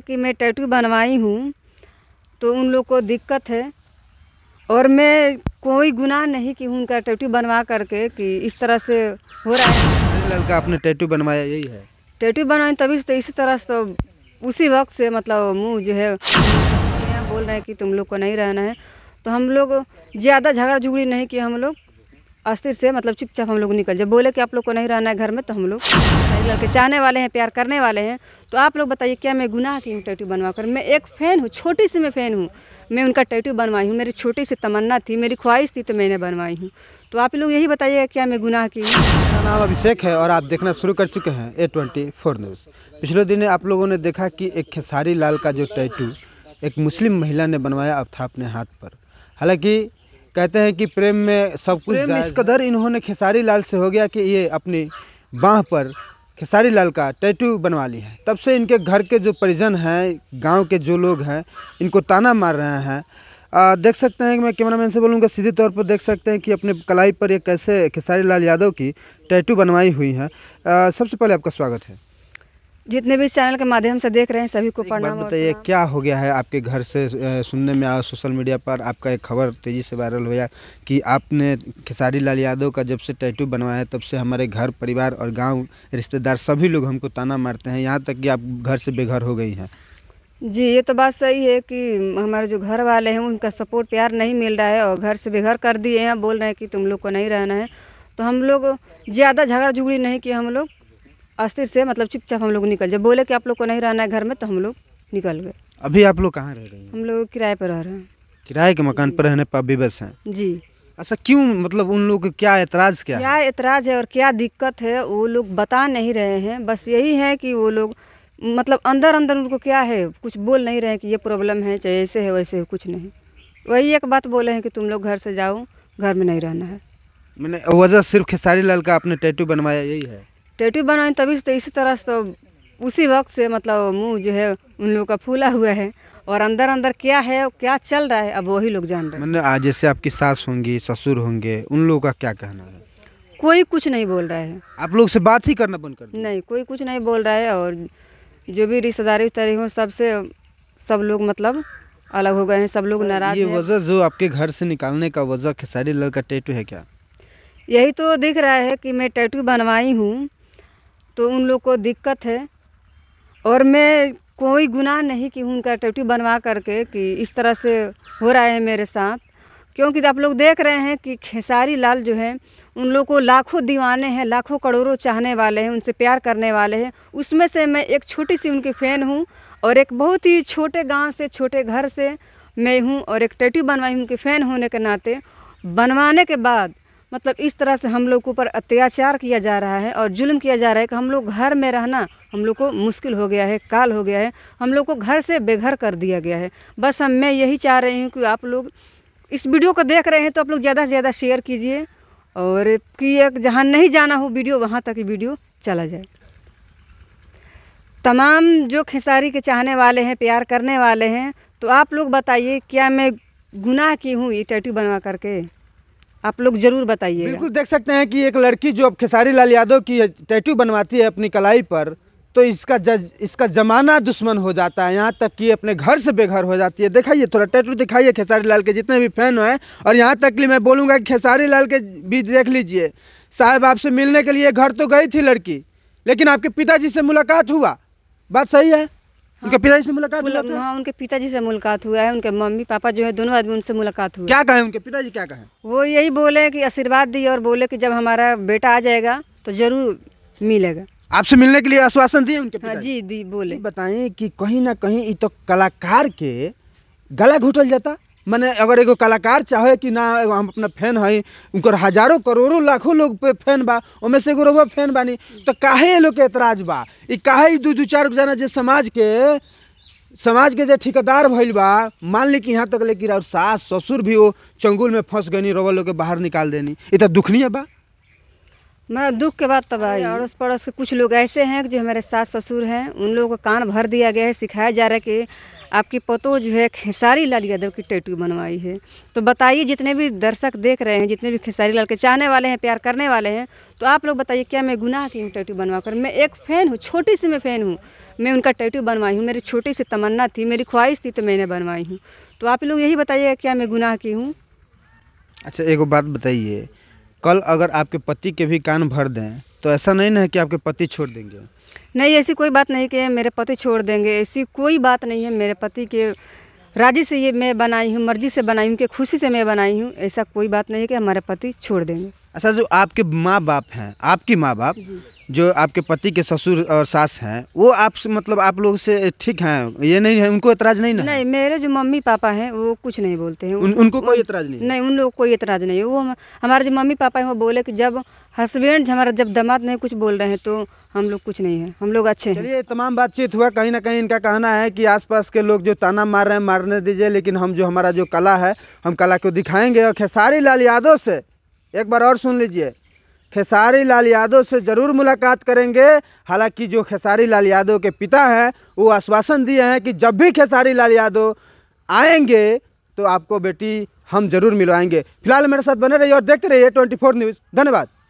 कि मैं टैटू बनवाई हूँ तो उन लोग को दिक्कत है और मैं कोई गुनाह नहीं कि उनका टैटू बनवा करके कि इस तरह से हो रहा है लड़का आपने टैटू बनवाया यही है टैटू बनवाई तभी तो इसी तरह से तो उसी वक्त से मतलब मुँह जो है बोल रहे हैं कि तुम लोग को नहीं रहना है तो हम लोग ज़्यादा झगड़ा झुगड़ी नहीं कि हम लोग अस्थिर से मतलब चुपचाप हम लोग निकल जाए बोले कि आप लोग को नहीं रहना है घर में तो हम लोग लड़के चाहने वाले हैं प्यार करने वाले हैं तो आप लोग बताइए क्या मैं गुनाह की हूँ टैटू बनवा कर मैं एक फ़ैन हूँ छोटी सी मैं फ़ैन हूँ मैं उनका टैटू बनवाई हूँ मेरी छोटी सी तमन्ना थी मेरी ख्वाहिश थी तो मैंने बनवाई हूँ तो आप लोग यही बताइएगा क्या मैं गुनाह की मेरा नाम अभिषेक है और आप देखना शुरू कर चुके हैं ए ट्वेंटी फोर न्यूज़ पिछले दिन आप लोगों ने देखा कि एक खेसारी लाल का जो टैटू एक मुस्लिम महिला ने बनवाया अब था अपने हाथ पर हालांकि कहते हैं कि प्रेम में सब कुछ प्रेम इस कदर इन्होंने खेसारी लाल से हो गया कि ये अपनी बाँह पर खेसारी लाल का टैटू बनवा ली है तब से इनके घर के जो परिजन हैं गांव के जो लोग हैं इनको ताना मार रहे हैं आ, देख सकते हैं कि मैं कैमरामैन से बोलूँगा सीधे तौर पर देख सकते हैं कि अपने कलाई पर ये कैसे खेसारी लाल यादव की टैटू बनवाई हुई है सबसे पहले आपका स्वागत है जितने भी चैनल के माध्यम से देख रहे हैं सभी को प्रणाम बताइए क्या हो गया है आपके घर से सुनने में आया सोशल मीडिया पर आपका एक खबर तेज़ी से वायरल हो गया कि आपने खेसारी लाल यादव का जब से टैटू बनवाया है तब से हमारे घर परिवार और गांव रिश्तेदार सभी लोग हमको ताना मारते हैं यहाँ तक कि आप घर से बेघर हो गई हैं जी ये तो बात सही है कि हमारे जो घर वाले हैं उनका सपोर्ट प्यार नहीं मिल रहा है और घर से बेघर कर दिए हैं बोल रहे हैं कि तुम लोग को नहीं रहना है तो हम लोग ज़्यादा झगड़ा झुगड़ी नहीं किए हम लोग अस्थिर से मतलब चुपचाप हम लोग निकल जाए बोले कि आप लोग को नहीं रहना है घर में तो हम लोग निकल गए अभी आप लोग कहाँ रह रहे हैं हम लोग किराए पर रह रहे हैं किराए के मकान पर रहने पर विवश हैं जी अच्छा क्यों मतलब उन लोग क्या एतराज़ क्या क्या एतराज़ है और क्या दिक्कत है वो लोग बता नहीं रहे हैं बस यही है कि वो लोग मतलब अंदर अंदर उनको क्या है कुछ बोल नहीं रहे कि ये प्रॉब्लम है चाहे ऐसे है वैसे है कुछ नहीं वही एक बात बोले हैं कि तुम लोग घर से जाओ घर में नहीं रहना है मैंने वजह सिर्फ खेसारी लाल का आपने टैटू बनवाया यही है टैटू बनाए तभी से तो इसी तरह से तो उसी वक्त से मतलब मुंह जो है उन लोगों का फूला हुआ है और अंदर अंदर क्या है क्या चल रहा है अब वही लोग जान रहे हैं मतलब आज जैसे आपकी सास होंगी ससुर होंगे उन लोगों का क्या कहना है कोई कुछ नहीं बोल रहा है आप लोग से बात ही करना बंद कर नहीं कोई कुछ नहीं बोल रहा है और जो भी रिश्तेदारी उतारी हो सबसे सब लोग मतलब अलग हो गए हैं सब लोग नाराज ये वजह जो आपके घर से निकालने का वजह खेसारी लाल का टैटू है क्या यही तो दिख रहा है कि मैं टैटू बनवाई हूँ तो उन लोग को दिक्कत है और मैं कोई गुनाह नहीं कि उनका टैटू बनवा करके कि इस तरह से हो रहा है मेरे साथ क्योंकि आप लोग देख रहे हैं कि खेसारी लाल जो है उन लोग को लाखों दीवाने हैं लाखों करोड़ों चाहने वाले हैं उनसे प्यार करने वाले हैं उसमें से मैं एक छोटी सी उनकी फ़ैन हूँ और एक बहुत ही छोटे गांव से छोटे घर से मैं हूँ और एक टैटू बनवाई उनकी फ़ैन होने के नाते बनवाने के बाद मतलब इस तरह से हम लोग के ऊपर अत्याचार किया जा रहा है और जुल्म किया जा रहा है कि हम लोग घर में रहना हम लोग को मुश्किल हो गया है काल हो गया है हम लोग को घर से बेघर कर दिया गया है बस हम मैं यही चाह रही हूँ कि आप लोग इस वीडियो को देख रहे हैं तो आप लोग ज़्यादा से ज़्यादा शेयर कीजिए और कि एक जहाँ नहीं जाना हो वीडियो वहाँ तक वीडियो चला जाए तमाम जो खेसारी के चाहने वाले हैं प्यार करने वाले हैं तो आप लोग बताइए क्या मैं गुनाह की हूँ ये टैटू बनवा करके आप लोग जरूर बताइए बिल्कुल देख सकते हैं कि एक लड़की जो अब खेसारी लाल यादव की टैटू बनवाती है अपनी कलाई पर तो इसका जज इसका ज़माना दुश्मन हो जाता है यहाँ तक कि अपने घर से बेघर हो जाती है दिखाइए थोड़ा टैटू दिखाइए खेसारी लाल के जितने भी फैन हैं और यहाँ तक कि मैं बोलूँगा कि खेसारी लाल के भी देख लीजिए साहब आपसे मिलने के लिए घर तो गई थी लड़की लेकिन आपके पिताजी से मुलाकात हुआ बात सही है हाँ। उनके पिताजी से मुलाकात हुआ था हाँ उनके पिताजी से मुलाकात हुआ है उनके मम्मी पापा जो है दोनों आदमी उनसे मुलाकात हुआ क्या कहे उनके पिताजी क्या कहे वो यही बोले कि आशीर्वाद दिए और बोले कि जब हमारा बेटा आ जाएगा तो जरूर मिलेगा आपसे मिलने के लिए आश्वासन दिए उनके हाँ जी दी बोले बताए कि कहीं ना कहीं तो कलाकार के गला घुटल जाता मैंने अगर एगो कलाकार चाहे कि ना हम अपना फैन है उनकर हजारों करोड़ों लाखों लोग पे फैन बा उनमें से एगो रघुआ फैन बानी तो काहे ये लोग के एतराज बा ये काहे दू दू चार जाना जे समाज के समाज के जो ठेकेदार भइल बा मान ली कि यहाँ तक लेकिन और सास ससुर भी वो चंगुल में फंस गई रवा लोग के बाहर निकाल देनी ये तो दुखनीय बा मैं दुख के बाद तब आई अड़ोस पड़ोस के कुछ लोग ऐसे हैं जो हमारे सास ससुर हैं उन लोगों को कान भर दिया गया है सिखाया जा रहा है कि आपकी पतो जो है खेसारी लाल यादव की टैटू बनवाई है तो बताइए जितने भी दर्शक देख रहे हैं जितने भी खेसारी लाल के चाहने वाले हैं प्यार करने वाले हैं तो आप लोग बताइए क्या मैं गुनाह की हूँ टैटू बनवा कर मैं एक फ़ैन हूँ छोटी सी मैं फ़ैन हूँ मैं उनका टैटू बनवाई हूँ मेरी छोटी सी तमन्ना थी मेरी ख्वाहिश थी तो मैंने बनवाई हूँ तो आप लोग यही बताइएगा क्या मैं गुनाह की हूँ अच्छा एक बात बताइए कल अगर आपके पति के भी कान भर दें तो ऐसा नहीं ना है कि आपके पति छोड़ देंगे नहीं ऐसी कोई बात नहीं कि मेरे पति छोड़ देंगे ऐसी कोई बात नहीं है मेरे पति के राजी से ये मैं बनाई हूँ मर्जी से बनाई हूँ कि खुशी से मैं बनाई हूँ ऐसा कोई बात नहीं है कि हमारे पति छोड़ देंगे अच्छा जो आपके माँ बाप हैं आपकी माँ बाप जो आपके पति के ससुर और सास हैं वो आपसे मतलब आप लोग से ठीक हैं ये नहीं है उनको एतराज नहीं ना नहीं मेरे जो मम्मी पापा हैं वो कुछ नहीं बोलते हैं उन, उनको कोई एतराज नहीं नहीं उन लोग कोई एतराज नहीं है वो हमारे जो मम्मी पापा हैं वो बोले कि जब हस्बैंड हमारा जब दमाद नहीं कुछ बोल रहे हैं तो हम लोग कुछ नहीं है हम लोग अच्छे हैं चलिए तमाम बातचीत हुआ कहीं ना कहीं इनका कहना है कि आसपास के लोग जो ताना मार रहे हैं मारने दीजिए लेकिन हम जो हमारा जो कला है हम कला को दिखाएंगे और खेसारी लाल यादव से एक बार और सुन लीजिए खेसारी लाल यादव से ज़रूर मुलाकात करेंगे हालांकि जो खेसारी लाल यादव के पिता हैं वो आश्वासन दिए हैं कि जब भी खेसारी लाल यादव आएंगे तो आपको बेटी हम ज़रूर मिलवाएंगे फिलहाल मेरे साथ बने रहिए और देखते रहिए ट्वेंटी फोर न्यूज़ धन्यवाद